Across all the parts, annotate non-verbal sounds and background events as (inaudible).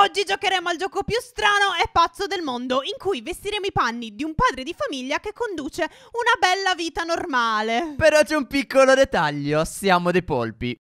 Oggi giocheremo al gioco più strano e pazzo del mondo, in cui vestiremo i panni di un padre di famiglia che conduce una bella vita normale. Però c'è un piccolo dettaglio, siamo dei polpi.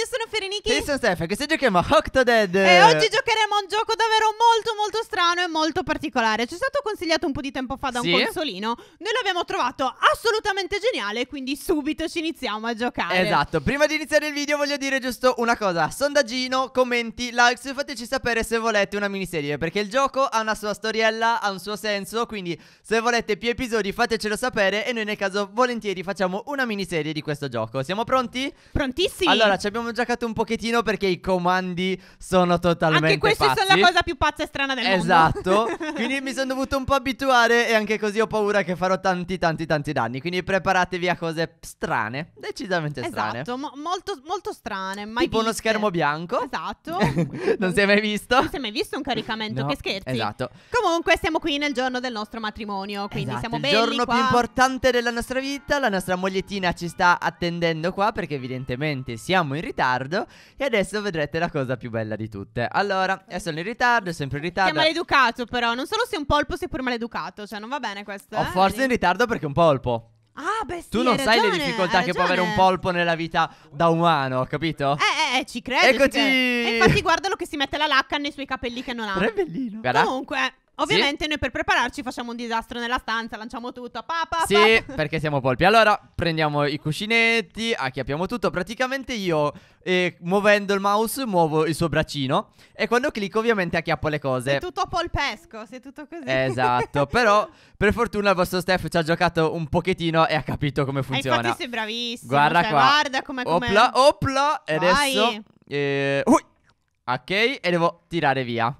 io sono Fereniki. Io sono Stefan, che se giochiamo a Octodad. E oggi giocheremo a un gioco davvero molto molto strano e molto particolare. Ci è stato consigliato un po' di tempo fa da sì? un consolino. Noi l'abbiamo trovato assolutamente geniale, quindi subito ci iniziamo a giocare. Esatto, prima di iniziare il video voglio dire giusto una cosa. Sondaggino, commenti, likes, fateci sapere se volete una miniserie, perché il gioco ha una sua storiella, ha un suo senso, quindi se volete più episodi fatecelo sapere e noi nel caso volentieri facciamo una miniserie di questo gioco. Siamo pronti? Prontissimi! Allora, ci abbiamo abbiamo giocato un pochettino perché i comandi sono totalmente Anche questi pazzi. sono la cosa più pazza e strana del esatto. mondo. Esatto. (laughs) quindi mi sono dovuto un po' abituare e anche così ho paura che farò tanti tanti tanti danni. Quindi preparatevi a cose strane, decisamente esatto, strane. Esatto, mo- molto, molto strane. Mai tipo viste. uno schermo bianco. Esatto. (laughs) non si è mai visto? Non si è mai visto un caricamento, no. che scherzi. Esatto. Comunque siamo qui nel giorno del nostro matrimonio, quindi esatto, siamo belli Il giorno qua. più importante della nostra vita, la nostra mogliettina ci sta attendendo qua perché evidentemente siamo in ritardo ritardo e adesso vedrete la cosa più bella di tutte. Allora, sono in ritardo, sempre in ritardo. Che maleducato però, non solo se un polpo sei pure maleducato, cioè non va bene questo. O eh? forse in ritardo perché è un polpo. Ah, beh, sì, tu non ragione, sai le difficoltà che può avere un polpo nella vita da umano, capito? Eh, eh, eh ci credo. Eccoci. Ci credo. E infatti, guardalo che si mette la lacca nei suoi capelli che non ha. Però è bellino. Guarda. Comunque, Ovviamente sì. noi per prepararci facciamo un disastro nella stanza, lanciamo tutto, a papà. Sì, pap. perché siamo polpi. Allora prendiamo i cuscinetti, acchiappiamo tutto. Praticamente io, eh, muovendo il mouse, muovo il suo braccino e quando clicco ovviamente acchiappo le cose. È tutto polpesco, sei tutto così. Esatto, però (laughs) per fortuna il vostro Steph ci ha giocato un pochettino e ha capito come funziona. E infatti sei bravissimo. Guarda cioè, qua. Guarda come... Opla, opla, e adesso... Eh, ok, e devo tirare via.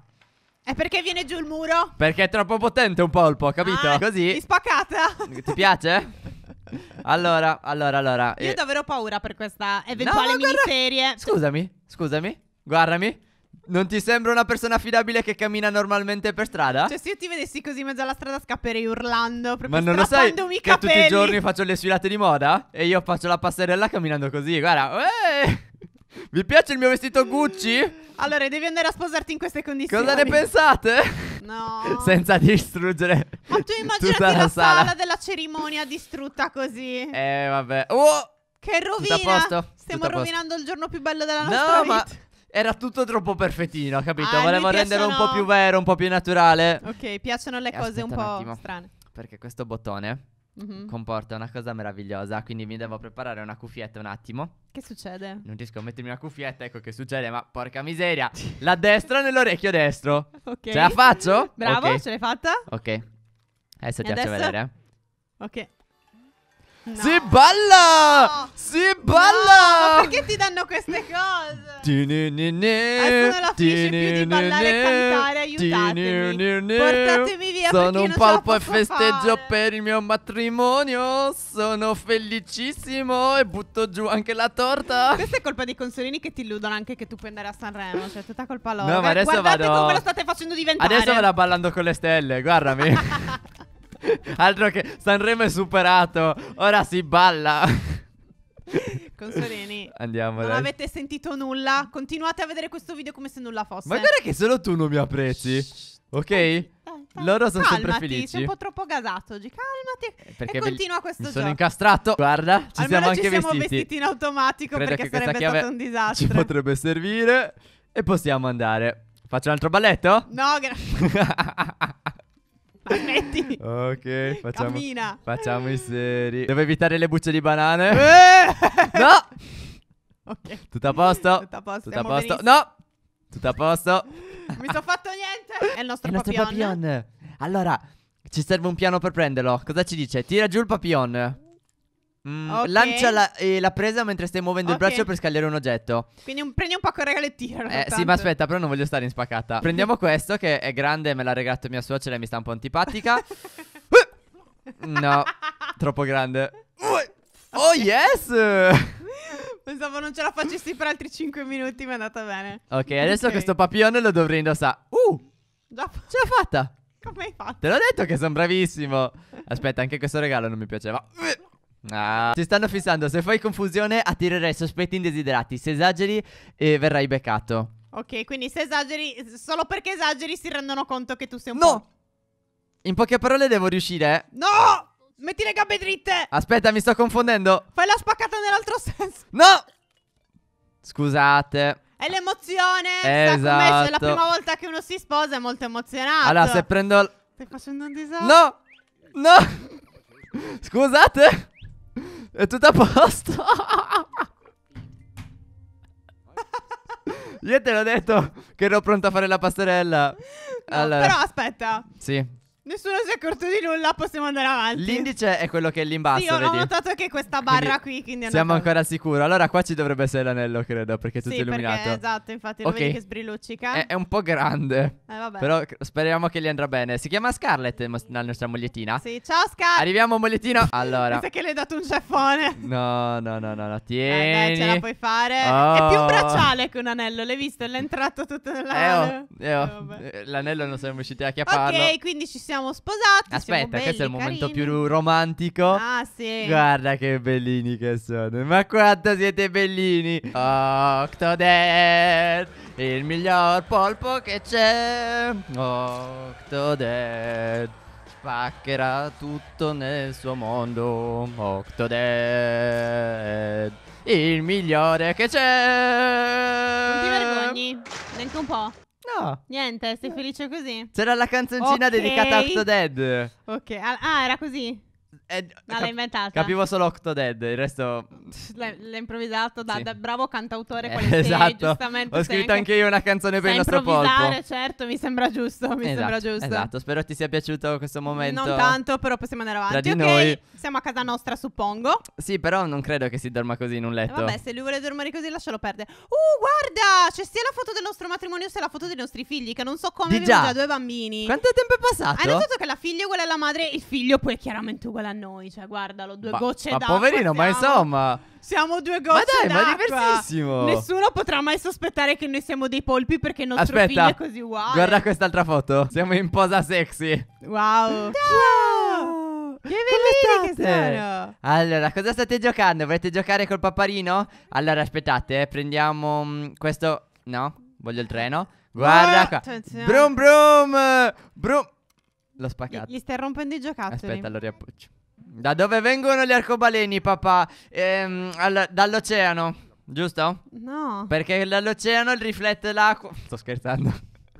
E perché viene giù il muro? Perché è troppo potente un polpo, capito? Ah, Così. Ti spaccata. Ti piace? Allora, allora, allora. Io eh... davvero ho paura per questa eventuale no, miniserie. Scusami, scusami. Guardami. Non ti sembra una persona affidabile che cammina normalmente per strada? Cioè, se io ti vedessi così in mezzo alla strada scapperei urlando. Ma non lo sai che tutti i giorni faccio le sfilate di moda? E io faccio la passerella camminando così, guarda. Uè! Eh! Vi piace il mio vestito mm. Gucci? Allora, devi andare a sposarti in queste condizioni. Cosa ne pensate? No. (laughs) Senza distruggere. Ma tu immaginati tutta la, la sala. sala. della cerimonia distrutta così. Eh, vabbè. Oh! Che rovina! a posto? Stiamo tutto rovinando il giorno più bello della nostra no, vita. No, ma era tutto troppo perfettino, capito? Ah, Volevo renderlo un po' più vero, un po' più naturale. Ok, piacciono le eh, cose un po' un strane. Perché questo bottone Mm-hmm. comporta una cosa meravigliosa. Quindi mi devo preparare una cuffietta un attimo. Che succede? Non riesco a mettermi una cuffietta, ecco che succede, ma porca miseria! La destra nell'orecchio destro. Ok. Ce la faccio? Bravo, okay. ce l'hai fatta? Ok. Adesso ti faccio vedere. Eh. Ok. No. Si balla! No. Si balla! No, perché ti danno queste cose? Adesso non la finisce più di ballare e cantare, aiutatemi. Portatemi via Sono un palpo e festeggio fare. per il mio matrimonio. Sono felicissimo e butto giù anche la torta. Questa è colpa dei consolini che ti illudono anche che tu puoi andare a Sanremo. Cioè, tutta colpa loro. No, ma adesso Guardate vado... come lo state facendo diventare. Adesso me la ballando con le stelle, guardami. (laughs) (laughs) Altro che Sanremo è superato. Ora si balla. (laughs) Consolini. Andiamo. Non dai. avete sentito nulla. Continuate a vedere questo video come se nulla fosse. Ma guarda che solo tu non mi apprezzi. Ok? Loro sono Calmati, sempre felici. Sei un po' troppo gasato oggi. Calmati. Eh, perché e continua questo mi gioco. Sono incastrato. Guarda, ci Almeno siamo anche ci siamo vestiti. vestiti in automatico Credo perché sarebbe stato un disastro. Ci potrebbe servire. E possiamo andare. Faccio un altro balletto? No, grazie. (laughs) (laughs) Smetti. Ok, facciamo. Cammina. Facciamo i seri. Devo evitare le bucce di banane. Eh. (laughs) no. Ok. Tutto a posto? Tutto a posto. Tutto a posto. No. Tutto a posto. Non (laughs) mi sono fatto niente. È il nostro, il nostro papillon. papillon. Allora, ci serve un piano per prenderlo. Cosa ci dice? Tira giù il papillon. Mm, Ok. Lancia la, eh, la presa mentre stai muovendo Ok. il braccio per scagliare un oggetto. Quindi un- prendi un pacco regalo e tira. Eh, sì, ma aspetta, però non voglio stare in spaccata. (laughs) Prendiamo questo che è grande, me l'ha regalato mia suocera e mi sta un po' antipatica. (laughs) Uh! No, troppo grande. Oh yes! (laughs) Pensavo non ce la facessi per altri 5 minuti, ma è andata bene. Ok, adesso Ok. questo papillone lo dovrei indossare. Uh, Già, ce l'ho fatta! come hai fatto? Te l'ho detto che sono bravissimo. Aspetta, anche questo regalo non mi piaceva. Ah. Si stanno fissando, se fai confusione attirerai sospetti indesiderati, se esageri eh, verrai beccato. Ok, quindi se esageri, solo perché esageri si rendono conto che tu sei un no! No! In poche parole devo riuscire. Eh. No! Metti le gambe dritte! Aspetta, mi sto confondendo. Fai la spaccata nell'altro (laughs) senso. No! Scusate. È l'emozione. Esatto. È la esatto. prima volta che uno si sposa, è molto emozionato. Allora, se prendo... Stai facendo un disastro. No! No! (laughs) Scusate! È tutto a posto. (laughs) Io te l'ho detto che ero pronto a fare la passerella. No, allora. Però aspetta. Sì. Nessuno si è accorto di nulla, possiamo andare avanti. L'indice è quello che è lì in basso. Sì, ho, ho notato che questa barra quindi qui. Quindi siamo ancora fatto. sicuro. Allora, qua ci dovrebbe essere l'anello, credo, perché è tutto sì, illuminato. Perché, esatto, infatti, okay. lo vedi che sbrilluccica. È, è un po' grande. Eh, vabbè. Però speriamo che gli andrà bene. Si chiama Scarlett eh, la nostra mogliettina. Sì, ciao Scarlett. Arriviamo, mogliettino. Allora. Pensa che le hai dato un ceffone. No, no, no, no, no. Tieni. Eh, dai, ce la puoi fare. Oh. È più un bracciale che un anello. L'hai visto? L'è entrato tutto nell'anello. Eh, oh, eh, oh. Eh, l'anello non siamo riusciti a chiapparlo. Ok, quindi ci siamo siamo sposati. Aspetta, belli, questo è il momento carini. più romantico. Ah, sì. Guarda che bellini che sono. Ma quanto siete bellini. Octodad, il miglior polpo che c'è. Octodad. Spaccherà tutto nel suo mondo. Octodad il migliore che c'è. Non ti vergogni, neanche un po'. Niente, sei felice così? C'era la canzoncina okay. dedicata a After Dead. Ok, ah, era così. È, eh, no, l'ha inventata. Capivo solo Octodad, il resto... L'ha, improvvisato da, sì. da, bravo cantautore eh, quale esatto. giustamente. Ho scritto anche io una canzone per il nostro polpo. certo, mi sembra giusto, mi esatto, sembra giusto. Esatto, spero ti sia piaciuto questo momento. Non tanto, però possiamo andare avanti. Tra di okay, noi. siamo a casa nostra, suppongo. Sì, però non credo che si dorma così in un eh, letto. vabbè, se lui vuole dormire così lascialo perdere. Uh, guarda, c'è sia la foto del nostro matrimonio sia la foto dei nostri figli, che non so come, abbiamo già due bambini. Quanto tempo è passato? Hai notato che la figlia è uguale alla madre, il figlio poi è chiaramente uguale a noi, cioè guardalo, due ma, gocce ma d'acqua. Ma poverino, siamo, ma insomma... Siamo due gocce d'acqua. Ma dai, d'acqua. ma diversissimo. Nessuno potrà mai sospettare che noi siamo dei polpi perché il nostro Aspetta, è così uguale. guarda quest'altra foto. Siamo in posa sexy. Wow. Ciao. Ciao. Che belli che sono. Allora, cosa state giocando? Volete giocare col paparino? Allora, aspettate, eh, prendiamo mm, questo... No, voglio il treno. Guarda oh, qua. Attenzione. Brum brum. Brum. L'ho spaccato. Gli, gli stai rompendo i giocattoli. Aspetta, lo riappoggio. Da dove vengono gli arcobaleni, papà? Ehm, al- dall'oceano, giusto? No. Perché dall'oceano riflette l'acqua. (laughs) Sto scherzando.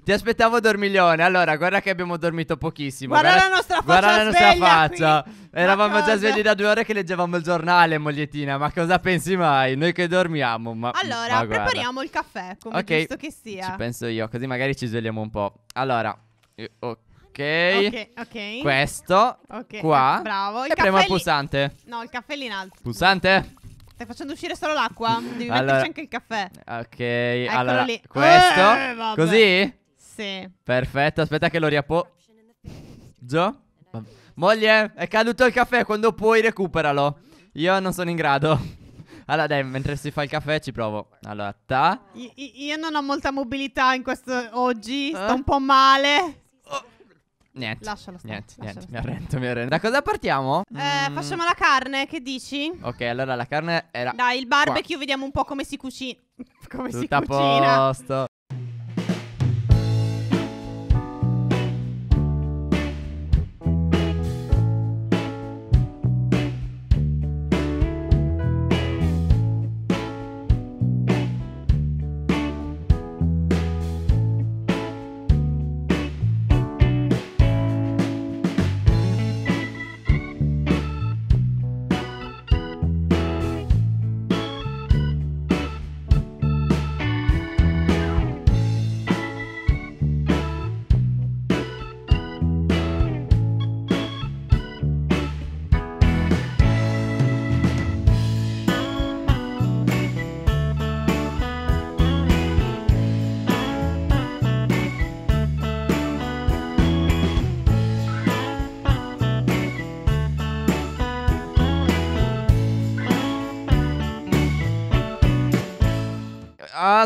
Ti aspettavo dormiglione. Allora, guarda che abbiamo dormito pochissimo. Guarda, guarda la nostra faccia. Guarda la nostra faccia. Qui. Eravamo già svegli da due ore che leggevamo il giornale, mogliettina. Ma cosa pensi mai? Noi che dormiamo. Ma, allora, ma prepariamo il caffè, come okay. giusto che sia. Ci penso io, così magari ci svegliamo un po'. Allora, io, ok. Ok, ok. Questo okay. qua. Eh, bravo. Il e premo il pulsante. No, il caffè lì in alto. Pulsante. Stai facendo uscire solo l'acqua. Devi allora, metterci anche il caffè. Ok, Eccolo allora. Lì. Questo. Eh, Così? Sì. Perfetto, aspetta che lo Gio Moglie, è caduto il caffè. Quando puoi, recuperalo. Io non sono in grado. Allora dai, mentre si fa il caffè ci provo Allora, ta io, io non ho molta mobilità in questo oggi eh? Sto un po' male Niente. Lascialo stare. Niente, niente. Mi arrendo, mi arrendo. Da cosa partiamo? Eh, mm. facciamo la carne, che dici? Ok, allora la carne era. Dai, il barbecue, qua. vediamo un po' come si cucina. (laughs) come Tutto si cucina. Tutto a posto.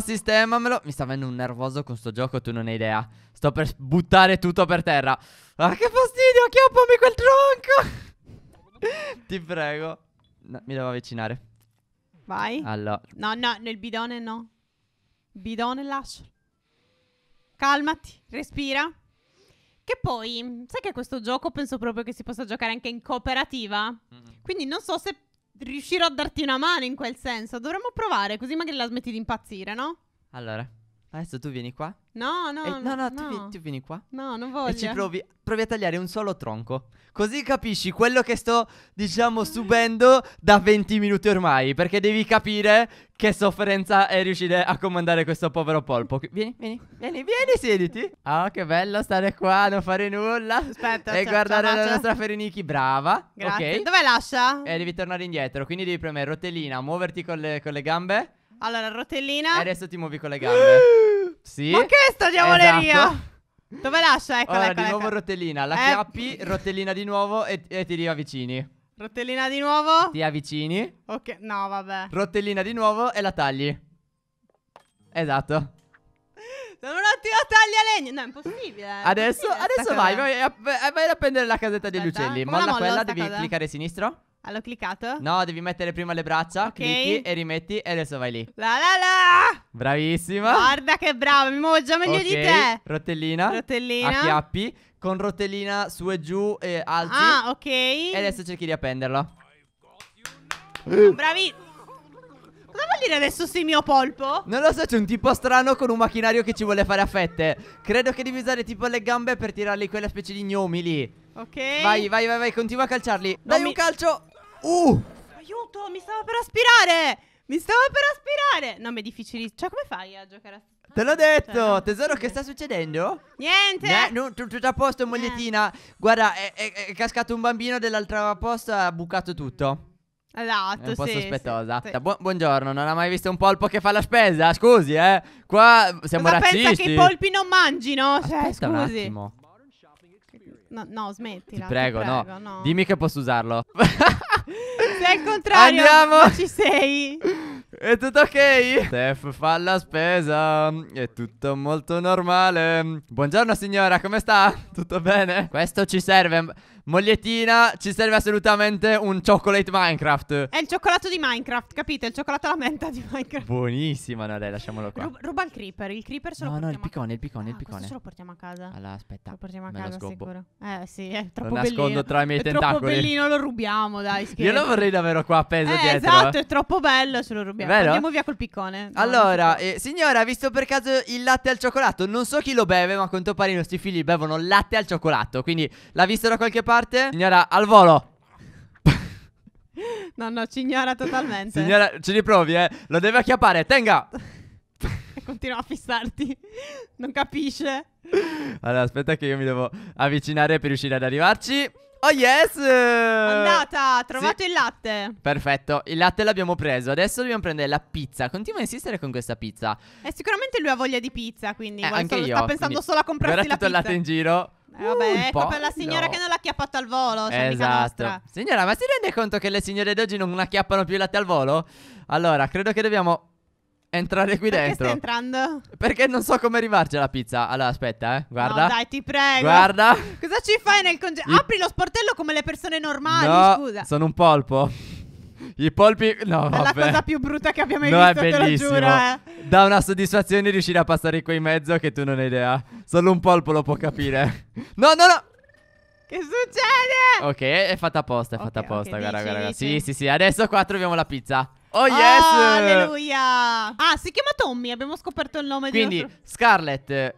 sistemamelo. Mi sta venendo un nervoso con sto gioco, tu non hai idea. Sto per buttare tutto per terra. Ah, che fastidio, chiappami quel tronco. (laughs) Ti prego. No, mi devo avvicinare. Vai. Allora. No, no, nel bidone no. Bidone lascio Calmati, respira. Che poi, sai che questo gioco penso proprio che si possa giocare anche in cooperativa? Mm -hmm. Quindi non so se riuscirò a darti una mano in quel senso. Dovremmo provare, così magari la smetti di impazzire, no? Allora. Adesso tu vieni qua. No, no, e, no, no, no, tu, vi, tu, vieni qua. No, non voglio. E ci provi, provi a tagliare un solo tronco. Così capisci quello che sto, diciamo, ah. subendo da 20 minuti ormai. Perché devi capire che sofferenza è riuscire a comandare questo povero polpo. Vieni, vieni, vieni, vieni, siediti. Ah, oh, che bello stare qua, non fare nulla. Aspetta, e cioè, guardare la nostra Ferenichi, brava. Grazie. Okay. Dove lascia? E eh, devi tornare indietro, quindi devi premere rotellina, muoverti con le, con le gambe. Allora, rotellina. E adesso ti muovi con le gambe. (gasps) sì. Ma che sta diavoleria? Esatto. Dove lascia? Eccola, allora, eccola, di nuovo rotellina. La eh. chiappi, rotellina di nuovo e, e ti riavvicini. Rotellina di nuovo. Ti avvicini. Ok, no, vabbè. Rotellina di nuovo e la tagli. Esatto. Sono un ottimo taglialegno. No, è impossibile. È adesso, impossibile adesso vai, vai, vai, vai, a prendere la casetta degli Aspetta. uccelli. Eh. Molla quella, devi cliccare a sinistra. L'ho cliccato? No, devi mettere prima le braccia, Ok. clicchi e rimetti e adesso vai lì. La la la! Bravissima. Guarda che brava, mi muovo già meglio Ok, di te. Rotellina. Rotellina. A chiappi. Con rotellina su e giù e alzi. Ah, ok. E adesso cerchi di appenderlo. Oh, bravi. Cosa vuol dire adesso sì mio polpo? Non lo so, c'è un tipo strano con un macchinario che ci vuole fare a fette. Credo che devi usare tipo le gambe per tirarli quella specie di gnomi lì. Ok. Vai, vai, vai, vai, continua a calciarli. Dai mi- un calcio. Uh! Aiuto, mi stavo per aspirare! Mi stavo per aspirare! No, è difficilissimo. Cioè, come fai a giocare a... Te l'ho ah, cioè, detto, cioè, tesoro, che sta succedendo? Niente! Ne, tutto a posto, eh. mogliettina. Guarda, è, è, è, cascato un bambino dell'altra posta, ha bucato tutto. Esatto, è un po' sì, sospettosa. Sì, sì. Cioè, Bu buongiorno, non ha mai visto un polpo che fa la spesa? Scusi, eh. Qua siamo Cosa razzisti. pensa che i polpi non mangino? Cioè, Aspetta scusi. un attimo. No, no smettila. Ti prego, ti prego no. no. Dimmi che posso usarlo. (laughs) (laughs) Se è contrario, Andiamo. ci sei. È tutto ok? Steph fa la spesa. È tutto molto normale. Buongiorno signora, come sta? Tutto bene? Questo ci serve. Moglietina, ci serve assolutamente un chocolate Minecraft. È il cioccolato di Minecraft, capite? Il cioccolato alla menta di Minecraft. Buonissima, no dai, lasciamolo qua. Rub ruba il creeper, il creeper se no, portiamo No, no, il piccone, il piccone, ah, il piccone. Questo ce lo portiamo a casa. Allora, aspetta. Lo portiamo a me casa, sicuro. Eh, sì, è troppo lo bellino. Lo nascondo tra i miei è tentacoli. È troppo bellino, lo rubiamo, dai, scherzo. Io lo vorrei davvero qua appeso eh, dietro. esatto, è troppo bello, se lo rubiamo. Vero? Andiamo via col piccone. No, allora, eh, signora, ha visto per caso il latte al cioccolato? Non so chi lo beve, ma a quanto pare i nostri figli bevono latte al cioccolato, quindi l'ha visto da qualche parte parte? Signora, al volo. (laughs) No, no, ci ignora totalmente. Signora, ci riprovi, eh. Lo deve acchiappare. Tenga. e (laughs) continua a fissarti. Non capisce. Allora, aspetta che io mi devo avvicinare per riuscire ad arrivarci. Oh yes! Andata, trovato sì. il latte. Perfetto, il latte l'abbiamo preso. Adesso dobbiamo prendere la pizza. Continua a insistere con questa pizza. E sicuramente lui ha voglia di pizza, quindi eh, anche io, sta pensando quindi, solo a comprarsi la pizza. Guarda tutto il latte in giro. Eh, vabbè, uh, ecco per la signora che non l'ha chiappato al volo. Cioè esatto. Signora, ma si rende conto che le signore d'oggi non acchiappano più i latte al volo? Allora, credo che dobbiamo entrare qui Perché dentro. Perché entrando? Perché non so come arrivarci alla pizza. Allora, aspetta, eh. Guarda. No, dai, ti prego. Guarda. Cosa ci fai nel congelatore? Apri lo sportello come le persone normali, no, scusa. sono un polpo. I polpi. No, vabbè. È la cosa più brutta che abbiamo mai no, visto. È bellissimo. Te lo giuro, eh. Dà una soddisfazione riuscire a passare qui in mezzo che tu non hai idea. Solo un polpo lo può capire. (laughs) No, no, no. Che succede? Ok, è fatta apposta, è okay, fatta apposta. Okay, guarda, dici, guarda, dici. Sì, sì, sì. Adesso qua troviamo la pizza. Oh yes! alleluia! Ah, si chiama Tommy, abbiamo scoperto il nome Quindi, di nostro... Scarlett, eh,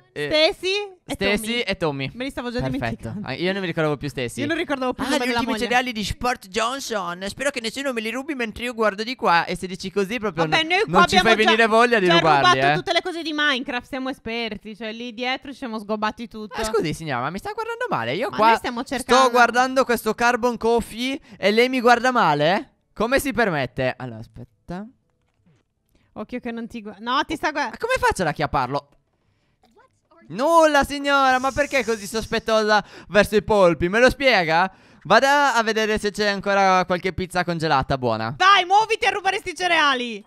Stacy e Tommy. e Tommy. Me li stavo già Perfetto. dimenticando. Ah, io non mi ricordavo più Stacy. Io non ricordavo più ah, gli ultimi cereali di Sport Johnson. Spero che nessuno me li rubi mentre io guardo di qua. E se dici così proprio Vabbè, noi qua non ci fai venire voglia di rubarli. Abbiamo rubato eh. tutte le cose di Minecraft, siamo esperti. Cioè lì dietro ci siamo sgobbati tutto. Ah, scusi signora, ma mi sta guardando male? Io ma qua stiamo cercando... sto guardando questo Carbon Coffee e lei mi guarda male? Come si permette? Allora, aspetta. Occhio che non ti guarda. No, ti sta guardando. Come faccio ad acchiapparlo? Nulla, signora, ma perché è così sospettosa verso i polpi? Me lo spiega? Vada a vedere se c'è ancora qualche pizza congelata buona. Dai, muoviti a rubare sti cereali.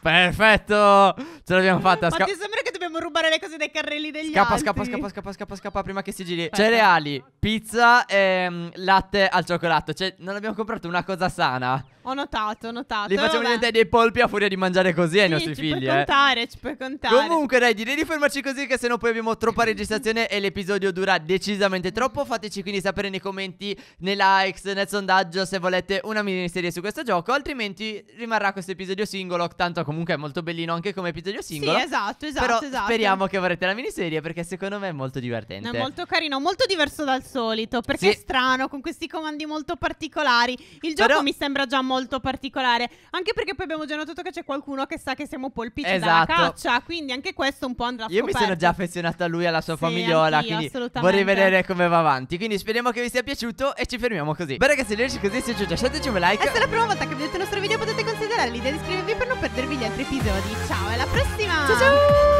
Perfetto, ce l'abbiamo fatta. Ma ti sembra che dobbiamo rubare le cose dai carrelli degli scappa, altri? Scappa, scappa, scappa, scappa, scappa, prima che si giri. Aspetta. Cereali, pizza e ehm, latte al cioccolato. Cioè, non abbiamo comprato una cosa sana. Ho notato, ho notato. Li facciamo vabbè. diventare dei polpi a furia di mangiare così ai nostri ci figli. Ci puoi eh. contare, ci puoi contare. Comunque, dai, direi di fermarci così, che sennò poi abbiamo troppa (laughs) registrazione e l'episodio dura decisamente troppo. Fateci quindi sapere nei commenti, nei likes, nel sondaggio se volete una miniserie su questo gioco. Altrimenti rimarrà questo episodio singolo. Tanto comunque è molto bellino anche come episodio singolo. Sì, esatto, esatto. Però esatto. speriamo che vorrete la miniserie, perché secondo me è molto divertente. È molto carino, molto diverso dal solito. Perché sì. è strano, con questi comandi molto particolari. Il gioco Però... mi sembra già molto molto particolare. Anche perché poi abbiamo già notato che c'è qualcuno che sa che siamo polpici esatto. dalla caccia. Quindi anche questo un po' andrà Io scoperto. mi sono già affezionata a lui e alla sua sì, famigliola. Quindi vorrei vedere come va avanti. Quindi speriamo che vi sia piaciuto e ci fermiamo così. Beh, ragazzi, dirci così se ci lasciateci un like. E se è la prima volta che vedete il nostro video potete considerare l'idea di iscrivervi per non perdervi gli altri episodi. Ciao, alla prossima! Ciao ciao!